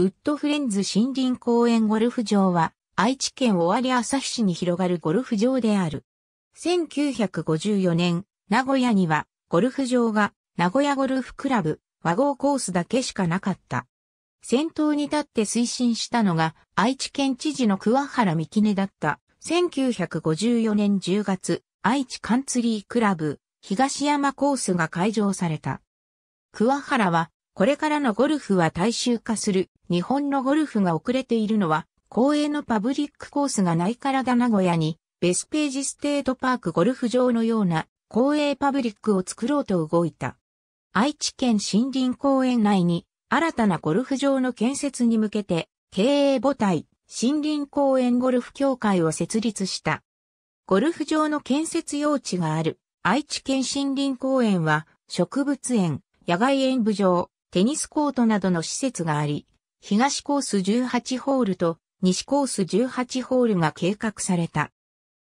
ウッドフレンズ森林公園ゴルフ場は、愛知県尾張旭市に広がるゴルフ場である。1954年、名古屋には、ゴルフ場が、名古屋ゴルフクラブ、和合コースだけしかなかった。先頭に立って推進したのが、愛知県知事の桑原美希根だった。1954年10月、愛知カンツリークラブ、東山コースが開場された。桑原は、これからのゴルフは大衆化する日本のゴルフが遅れているのは、公営のパブリックコースがないからだ名古屋に、ベスページステートパークゴルフ場のような公営パブリックを作ろうと動いた。愛知県森林公園内に新たなゴルフ場の建設に向けて経営母体森林公園ゴルフ協会を設立した。ゴルフ場の建設用地がある愛知県森林公園は植物園、野外演舞場、テニスコートなどの施設があり、東コース18ホールと西コース18ホールが計画された。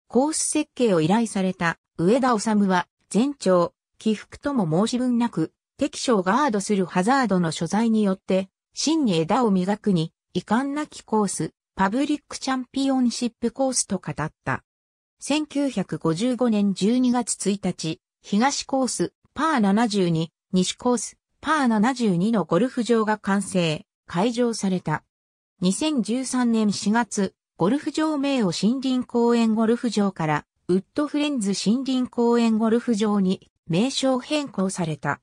コース設計を依頼された上田治は全長、起伏とも申し分なく、適所をガードするハザードの所在によって、真に枝を磨くに、遺憾なきコース、パブリックチャンピオンシップコースと語った。1955年12月1日、東コース、パー72、西コース、パー72のゴルフ場が完成。開場された。2013年4月、ゴルフ場名を森林公園ゴルフ場から、ウッドフレンズ森林公園ゴルフ場に名称変更された。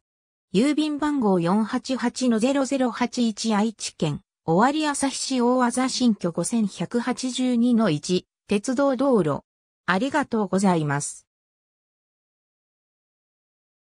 郵便番号488-0081愛知県、尾張日市大技新居5182-1、鉄道道路。ありがとうございます。